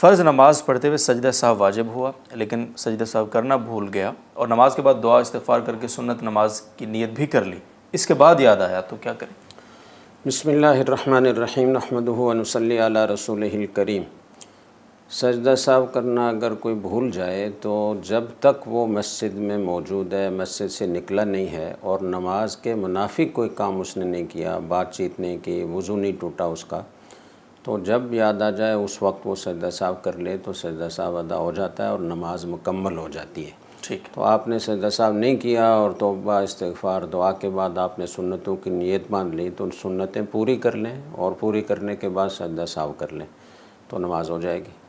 फ़र्ज़ नमाज़ पढ़ते हुए सजद साहब वाजिब हुआ लेकिन सजद साहब करना भूल गया और नमाज के बाद दुआ इस्तफ़ार करके सुन्नत नमाज की नीयत भी कर ली इसके बाद याद आया तो क्या करें बसमीम नहमदनसली रसूल करीम सजदा साहब करना अगर कोई भूल जाए तो जब तक वो मस्जिद में मौजूद है मस्जिद से निकला नहीं है और नमाज के मुनाफिक कोई काम उसने नहीं किया बातचीत नहीं की वज़ू नहीं टूटा उसका तो जब याद आ जाए उस वक्त वो सजदा साहब कर ले तो सजदा साहब अदा हो जाता है और नमाज मुकम्मल हो जाती है ठीक तो आपने सजदा साहब नहीं किया और तोबा इस्तफ़ार दुआ के बाद आपने सुन्नतों की नीयत बांध ली तो उन सुन्नतें पूरी कर लें और पूरी करने के बाद सजदा साहब कर लें तो नमाज हो जाएगी